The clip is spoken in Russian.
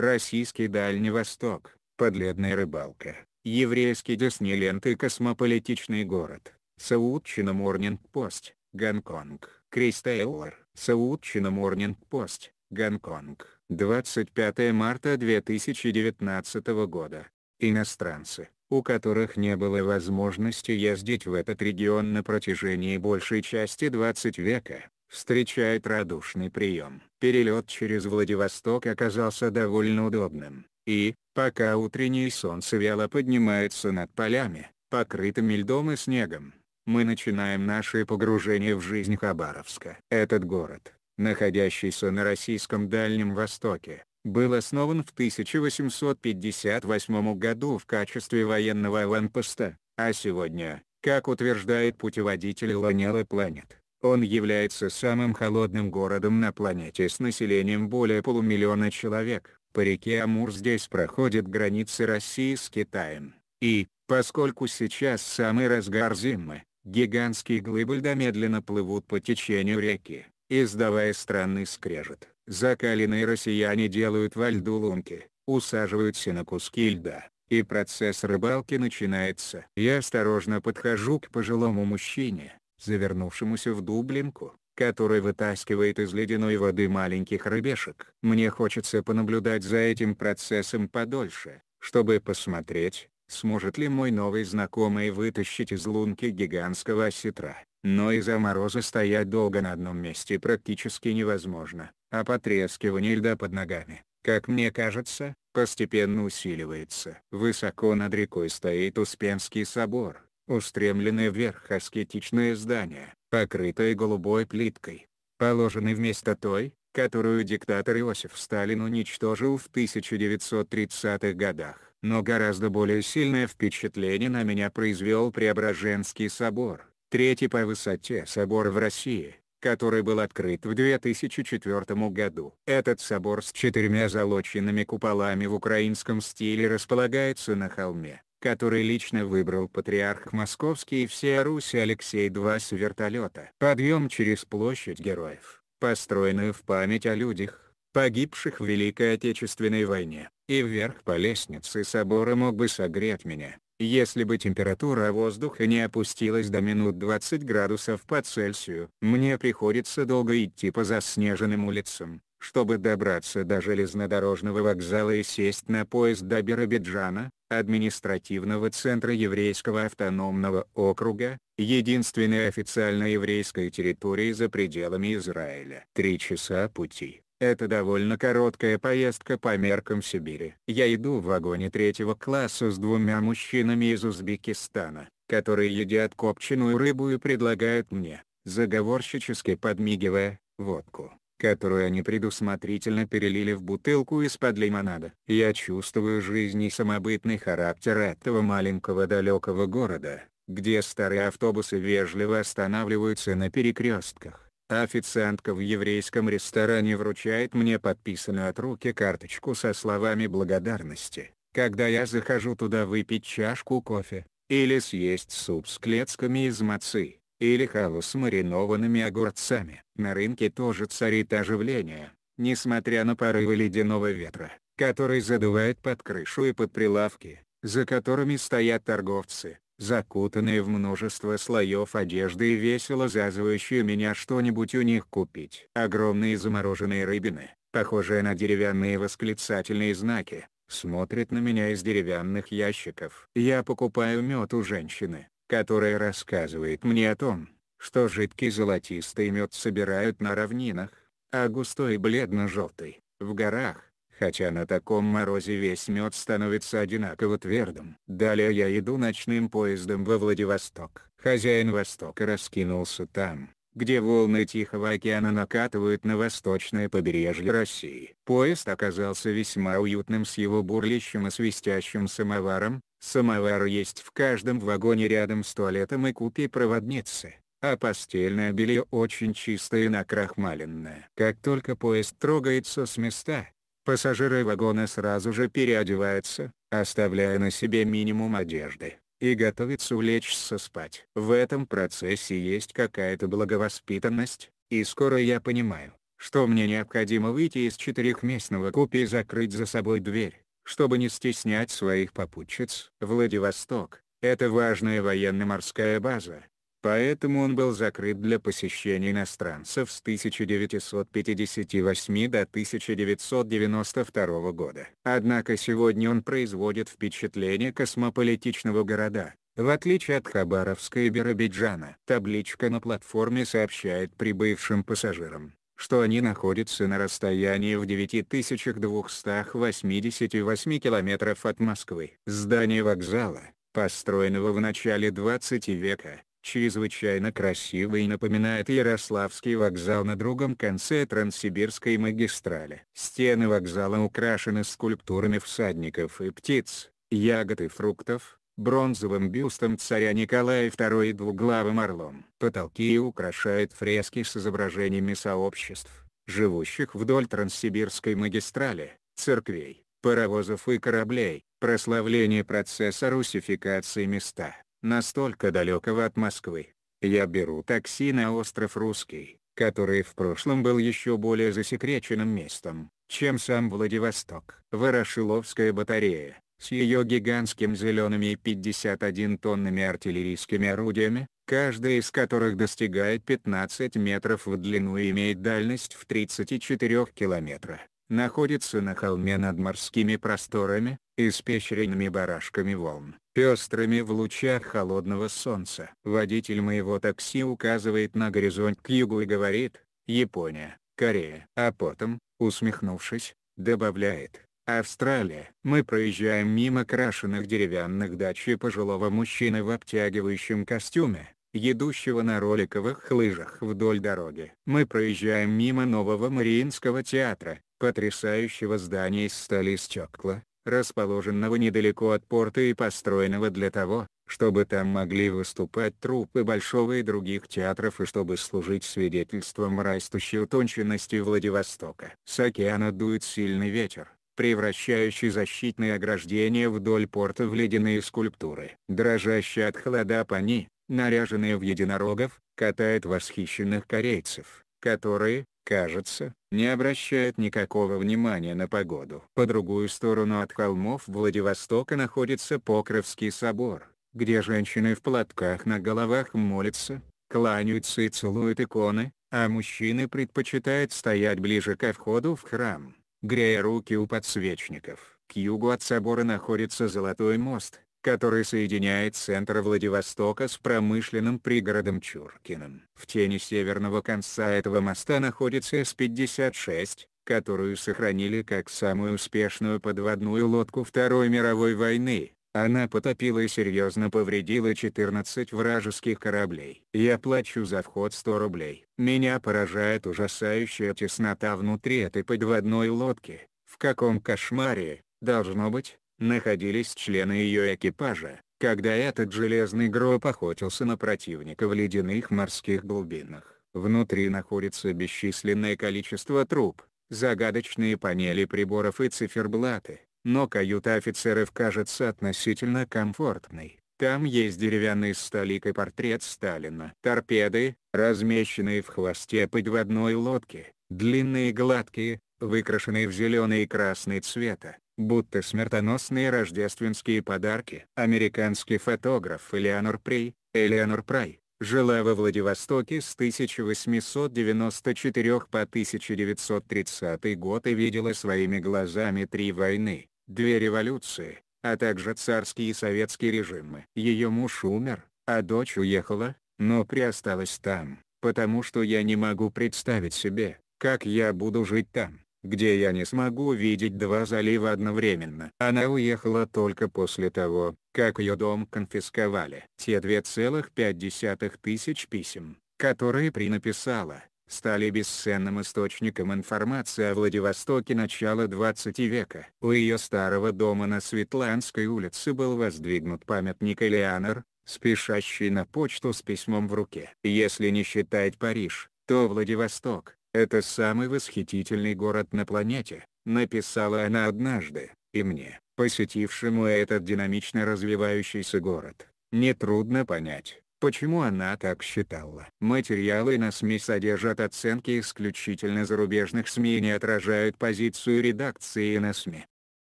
Российский Дальний Восток, подледная рыбалка, еврейский Диснейленд и космополитичный город, Саутчина Морнинг Пост, Гонконг, Кристейлор, Саутчина Морнинг Пост, Гонконг, 25 марта 2019 года. Иностранцы, у которых не было возможности ездить в этот регион на протяжении большей части 20 века, встречают радушный прием. Перелет через Владивосток оказался довольно удобным, и, пока утреннее солнце вяло поднимается над полями, покрытыми льдом и снегом, мы начинаем наше погружение в жизнь Хабаровска. Этот город, находящийся на российском Дальнем Востоке, был основан в 1858 году в качестве военного аванпоста, а сегодня, как утверждает путеводитель Ланелла Планет, он является самым холодным городом на планете с населением более полумиллиона человек. По реке Амур здесь проходят границы России с Китаем. И, поскольку сейчас самый разгар зимы, гигантские глыбы льда медленно плывут по течению реки, издавая странный скрежет. Закаленные россияне делают во льду лунки, усаживаются на куски льда, и процесс рыбалки начинается. Я осторожно подхожу к пожилому мужчине, завернувшемуся в дублинку, который вытаскивает из ледяной воды маленьких рыбешек. Мне хочется понаблюдать за этим процессом подольше, чтобы посмотреть, сможет ли мой новый знакомый вытащить из лунки гигантского осетра. Но из-за мороза стоять долго на одном месте практически невозможно, а потрескивание льда под ногами, как мне кажется, постепенно усиливается. Высоко над рекой стоит Успенский собор устремленное вверх аскетичное здание, покрытое голубой плиткой, положенной вместо той, которую диктатор Иосиф Сталин уничтожил в 1930-х годах. Но гораздо более сильное впечатление на меня произвел Преображенский собор, третий по высоте собор в России, который был открыт в 2004 году. Этот собор с четырьмя золоченными куполами в украинском стиле располагается на холме, который лично выбрал патриарх Московский и всея Руси Алексей II с вертолета. Подъем через площадь героев, построенную в память о людях, погибших в Великой Отечественной войне, и вверх по лестнице собора мог бы согреть меня, если бы температура воздуха не опустилась до минут 20 градусов по Цельсию. Мне приходится долго идти по заснеженным улицам, чтобы добраться до железнодорожного вокзала и сесть на поезд до Биробиджана, административного центра еврейского автономного округа, единственной официально еврейской территории за пределами Израиля. Три часа пути. Это довольно короткая поездка по меркам Сибири. Я иду в вагоне третьего класса с двумя мужчинами из Узбекистана, которые едят копченую рыбу и предлагают мне, заговорщически подмигивая, водку которую они предусмотрительно перелили в бутылку из-под лимонада. Я чувствую жизнь и самобытный характер этого маленького далекого города, где старые автобусы вежливо останавливаются на перекрестках. Официантка в еврейском ресторане вручает мне подписанную от руки карточку со словами благодарности, когда я захожу туда выпить чашку кофе, или съесть суп с клетками из мацы или халу с маринованными огурцами. На рынке тоже царит оживление, несмотря на порывы ледяного ветра, который задувает под крышу и под прилавки, за которыми стоят торговцы, закутанные в множество слоев одежды и весело зазывающие меня что-нибудь у них купить. Огромные замороженные рыбины, похожие на деревянные восклицательные знаки, смотрят на меня из деревянных ящиков. Я покупаю мед у женщины, которая рассказывает мне о том, что жидкий золотистый мед собирают на равнинах, а густой бледно-желтый — в горах, хотя на таком морозе весь мед становится одинаково твердым. Далее я иду ночным поездом во Владивосток. Хозяин Востока раскинулся там, где волны Тихого океана накатывают на восточное побережье России. Поезд оказался весьма уютным с его бурлищем и свистящим самоваром, Самовар есть в каждом вагоне рядом с туалетом и купе проводницы, а постельное белье очень чистое и накрахмаленное. Как только поезд трогается с места, пассажиры вагона сразу же переодеваются, оставляя на себе минимум одежды, и готовятся улечься спать. В этом процессе есть какая-то благовоспитанность, и скоро я понимаю, что мне необходимо выйти из четырехместного купе и закрыть за собой дверь. Чтобы не стеснять своих попутчиц, Владивосток — это важная военно-морская база. Поэтому он был закрыт для посещения иностранцев с 1958 до 1992 года. Однако сегодня он производит впечатление космополитичного города, в отличие от Хабаровска и Биробиджана. Табличка на платформе сообщает прибывшим пассажирам, что они находятся на расстоянии в 9288 километров от Москвы. Здание вокзала, построенного в начале 20 века, чрезвычайно красиво и напоминает Ярославский вокзал на другом конце Транссибирской магистрали. Стены вокзала украшены скульптурами всадников и птиц, ягод и фруктов, бронзовым бюстом царя Николая II и двуглавым орлом. Потолки украшают фрески с изображениями сообществ, живущих вдоль Транссибирской магистрали, церквей, паровозов и кораблей, прославление процесса русификации места, настолько далекого от Москвы. Я беру такси на остров Русский, который в прошлом был еще более засекреченным местом, чем сам Владивосток. Ворошиловская батарея, с ее гигантским зелеными 51 тоннами артиллерийскими орудиями, каждая из которых достигает 15 метров в длину и имеет дальность в 34 километра, находится на холме над морскими просторами, испещренными барашками волн, пестрыми в лучах холодного солнца. Водитель моего такси указывает на горизонт к югу и говорит, Япония, Корея. А потом, усмехнувшись, добавляет, Австралия. Мы проезжаем мимо крашеных деревянных дач и пожилого мужчины в обтягивающем костюме, едущего на роликовых лыжах вдоль дороги. Мы проезжаем мимо нового Мариинского театра, потрясающего здания из стали и стекла, расположенного недалеко от порта и построенного для того, чтобы там могли выступать трупы Большого и других театров и чтобы служить свидетельством растущей утонченности Владивостока. С океана дует сильный ветер, превращающий защитные ограждения вдоль порта в ледяные скульптуры. Дрожащие от холода пани, наряженные в единорогов, катают восхищенных корейцев, которые, кажется, не обращают никакого внимания на погоду. По другую сторону от холмов Владивостока находится Покровский собор, где женщины в платках на головах молятся, кланяются и целуют иконы, а мужчины предпочитают стоять ближе ко входу в храм грея руки у подсвечников. К югу от собора находится Золотой мост, который соединяет центр Владивостока с промышленным пригородом Чуркиным. В тени северного конца этого моста находится С-56, которую сохранили как самую успешную подводную лодку Второй мировой войны. Она потопила и серьезно повредила 14 вражеских кораблей. Я плачу за вход 100 рублей. Меня поражает ужасающая теснота внутри этой подводной лодки. В каком кошмаре, должно быть, находились члены ее экипажа, когда этот железный гроб охотился на противника в ледяных морских глубинах. Внутри находится бесчисленное количество труб, загадочные панели приборов и циферблаты но каюта офицеров кажется относительно комфортной. Там есть деревянный столик и портрет Сталина. Торпеды, размещенные в хвосте подводной лодки, длинные и гладкие, выкрашенные в зеленый и красный цвета, будто смертоносные рождественские подарки. Американский фотограф Элеонор Прей, Элеонор Прай, жила во Владивостоке с 1894 по 1930 год и видела своими глазами три войны две революции, а также царский и советский режимы. Ее муж умер, а дочь уехала, но приосталась там, потому что я не могу представить себе, как я буду жить там, где я не смогу видеть два залива одновременно. Она уехала только после того, как ее дом конфисковали. Те 2,5 тысяч писем, которые принаписала, стали бесценным источником информации о Владивостоке начала 20 века. У ее старого дома на Светланской улице был воздвигнут памятник Элеонор, спешащий на почту с письмом в руке. Если не считать Париж, то Владивосток — это самый восхитительный город на планете, написала она однажды, и мне, посетившему этот динамично развивающийся город, нетрудно понять Почему она так считала? Материалы на СМИ содержат оценки исключительно зарубежных СМИ и не отражают позицию редакции на СМИ.